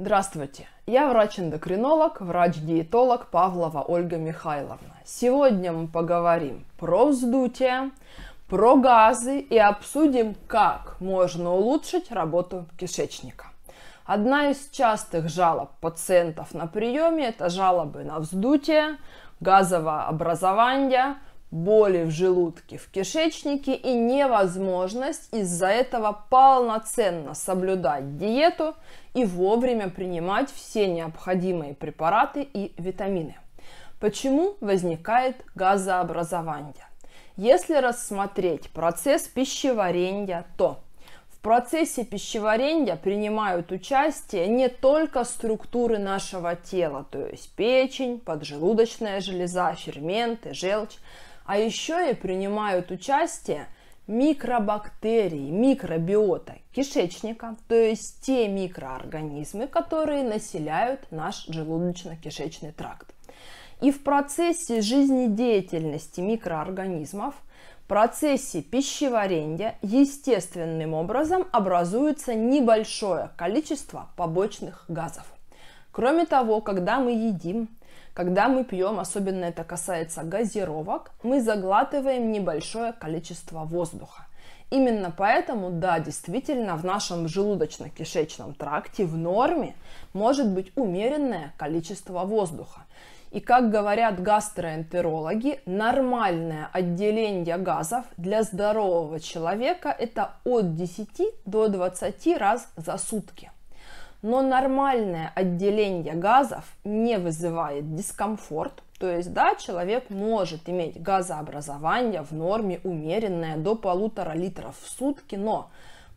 Здравствуйте! Я врач-эндокринолог, врач-диетолог Павлова Ольга Михайловна. Сегодня мы поговорим про вздутие, про газы и обсудим, как можно улучшить работу кишечника. Одна из частых жалоб пациентов на приеме – это жалобы на вздутие, газовое образование – боли в желудке, в кишечнике и невозможность из-за этого полноценно соблюдать диету и вовремя принимать все необходимые препараты и витамины. Почему возникает газообразование? Если рассмотреть процесс пищеварения, то в процессе пищеварения принимают участие не только структуры нашего тела, то есть печень, поджелудочная железа, ферменты, желчь, а еще и принимают участие микробактерии, микробиота кишечника, то есть те микроорганизмы, которые населяют наш желудочно-кишечный тракт. И в процессе жизнедеятельности микроорганизмов, в процессе пищеварения естественным образом образуется небольшое количество побочных газов. Кроме того, когда мы едим, когда мы пьем, особенно это касается газировок, мы заглатываем небольшое количество воздуха. Именно поэтому, да, действительно, в нашем желудочно-кишечном тракте в норме может быть умеренное количество воздуха. И как говорят гастроэнтерологи, нормальное отделение газов для здорового человека это от 10 до 20 раз за сутки но нормальное отделение газов не вызывает дискомфорт, то есть, да, человек может иметь газообразование в норме умеренное до полутора литров в сутки, но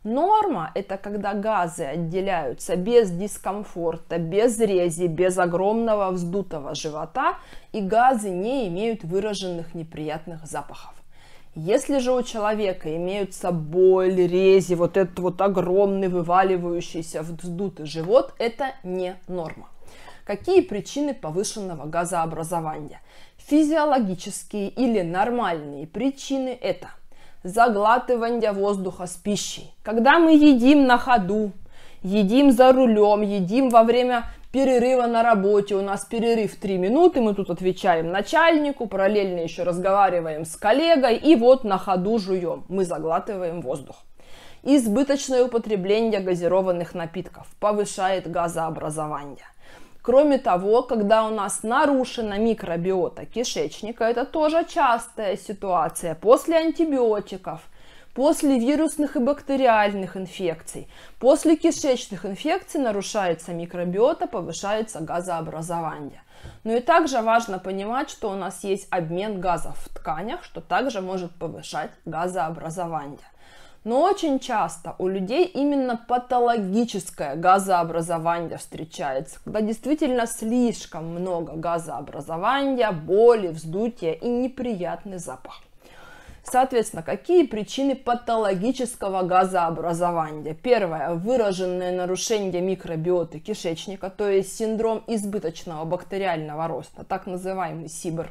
Норма – это когда газы отделяются без дискомфорта, без рези, без огромного вздутого живота, и газы не имеют выраженных неприятных запахов. Если же у человека имеются боль, рези, вот этот вот огромный вываливающийся вздутый живот, это не норма. Какие причины повышенного газообразования? Физиологические или нормальные причины это заглатывание воздуха с пищей. Когда мы едим на ходу, едим за рулем, едим во время перерыва на работе, у нас перерыв 3 минуты, мы тут отвечаем начальнику, параллельно еще разговариваем с коллегой и вот на ходу жуем, мы заглатываем воздух. Избыточное употребление газированных напитков повышает газообразование. Кроме того, когда у нас нарушена микробиота кишечника, это тоже частая ситуация после антибиотиков, после вирусных и бактериальных инфекций, после кишечных инфекций нарушается микробиота, повышается газообразование. Ну и также важно понимать, что у нас есть обмен газов в тканях, что также может повышать газообразование. Но очень часто у людей именно патологическое газообразование встречается, когда действительно слишком много газообразования, боли, вздутия и неприятный запах. Соответственно, какие причины патологического газообразования? Первое. Выраженное нарушение микробиоты кишечника, то есть синдром избыточного бактериального роста, так называемый СИБР.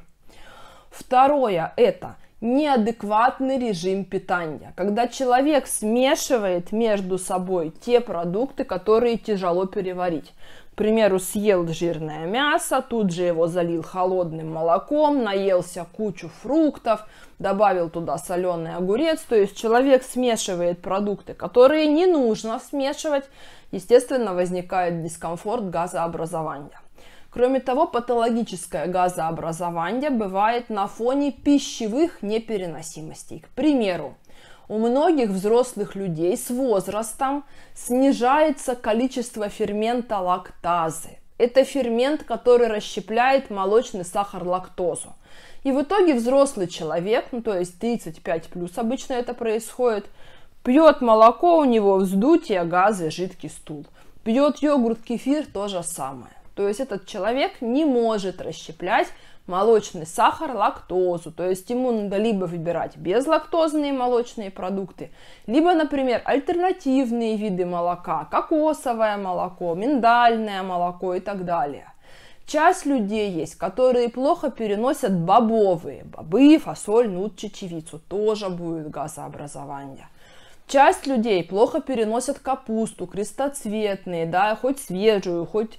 Второе – это неадекватный режим питания, когда человек смешивает между собой те продукты, которые тяжело переварить примеру, съел жирное мясо, тут же его залил холодным молоком, наелся кучу фруктов, добавил туда соленый огурец. То есть человек смешивает продукты, которые не нужно смешивать. Естественно, возникает дискомфорт газообразования. Кроме того, патологическое газообразование бывает на фоне пищевых непереносимостей. К примеру, у многих взрослых людей с возрастом снижается количество фермента лактазы. Это фермент, который расщепляет молочный сахар лактозу. И в итоге взрослый человек, ну то есть 35 плюс обычно это происходит, пьет молоко, у него вздутие, газы, жидкий стул. Пьет йогурт, кефир, то же самое. То есть этот человек не может расщеплять молочный сахар, лактозу. То есть ему надо либо выбирать безлактозные молочные продукты, либо, например, альтернативные виды молока, кокосовое молоко, миндальное молоко и так далее. Часть людей есть, которые плохо переносят бобовые, бобы, фасоль, нут, чечевицу, тоже будет газообразование. Часть людей плохо переносят капусту, крестоцветные, да, хоть свежую, хоть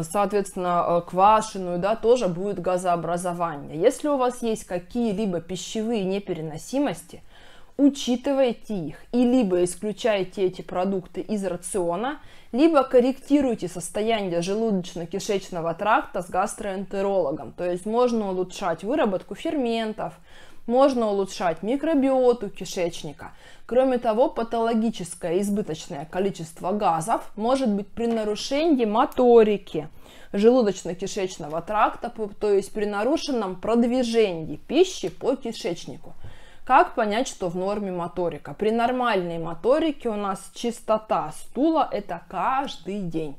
соответственно, э, квашеную, да, тоже будет газообразование. Если у вас есть какие-либо пищевые непереносимости – учитывайте их и либо исключайте эти продукты из рациона, либо корректируйте состояние желудочно-кишечного тракта с гастроэнтерологом. То есть можно улучшать выработку ферментов, можно улучшать микробиоту кишечника. Кроме того, патологическое избыточное количество газов может быть при нарушении моторики желудочно-кишечного тракта, то есть при нарушенном продвижении пищи по кишечнику. Как понять, что в норме моторика? При нормальной моторике у нас чистота стула – это каждый день.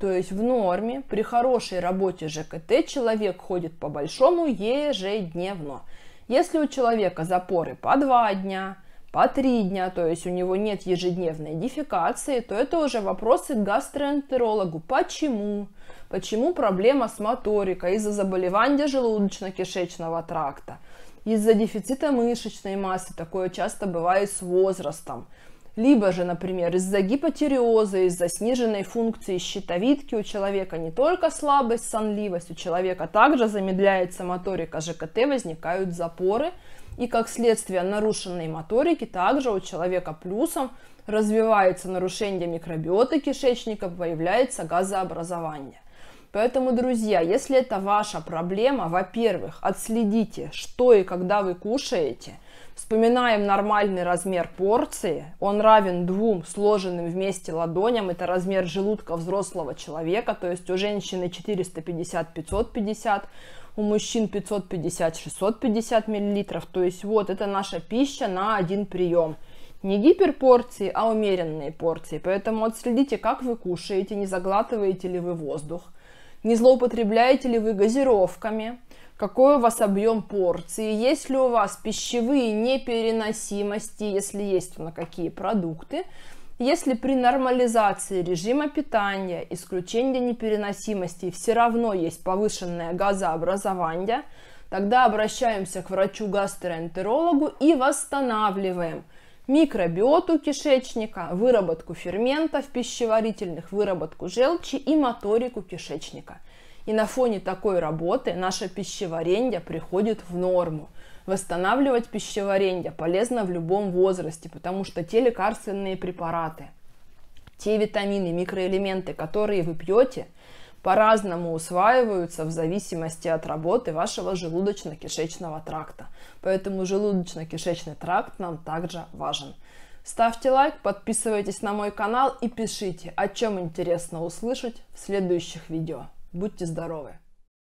То есть в норме при хорошей работе ЖКТ человек ходит по большому ежедневно. Если у человека запоры по два дня, по три дня, то есть у него нет ежедневной дефекации, то это уже вопросы к гастроэнтерологу. Почему? Почему проблема с моторикой из-за заболевания желудочно-кишечного тракта? Из-за дефицита мышечной массы такое часто бывает с возрастом. Либо же, например, из-за гипотереоза, из-за сниженной функции щитовидки у человека не только слабость, сонливость, у человека также замедляется моторика ЖКТ, возникают запоры, и как следствие нарушенной моторики также у человека плюсом развивается нарушение микробиоты кишечника, появляется газообразование – Поэтому, друзья, если это ваша проблема, во-первых, отследите, что и когда вы кушаете. Вспоминаем нормальный размер порции. Он равен двум сложенным вместе ладоням. Это размер желудка взрослого человека, то есть у женщины 450-550 у мужчин 550-650 мл. То есть вот это наша пища на один прием. Не гиперпорции, а умеренные порции. Поэтому отследите, как вы кушаете, не заглатываете ли вы воздух не злоупотребляете ли вы газировками, какой у вас объем порции, есть ли у вас пищевые непереносимости, если есть, то на какие продукты, если при нормализации режима питания, исключении непереносимости все равно есть повышенное газообразование, тогда обращаемся к врачу-гастроэнтерологу и восстанавливаем – микробиоту кишечника, выработку ферментов пищеварительных, выработку желчи и моторику кишечника. И на фоне такой работы наше пищеварение приходит в норму. Восстанавливать пищеварение полезно в любом возрасте, потому что те лекарственные препараты, те витамины, микроэлементы, которые вы пьете – по-разному усваиваются в зависимости от работы вашего желудочно-кишечного тракта. Поэтому желудочно-кишечный тракт нам также важен. Ставьте лайк, подписывайтесь на мой канал и пишите, о чем интересно услышать в следующих видео. Будьте здоровы!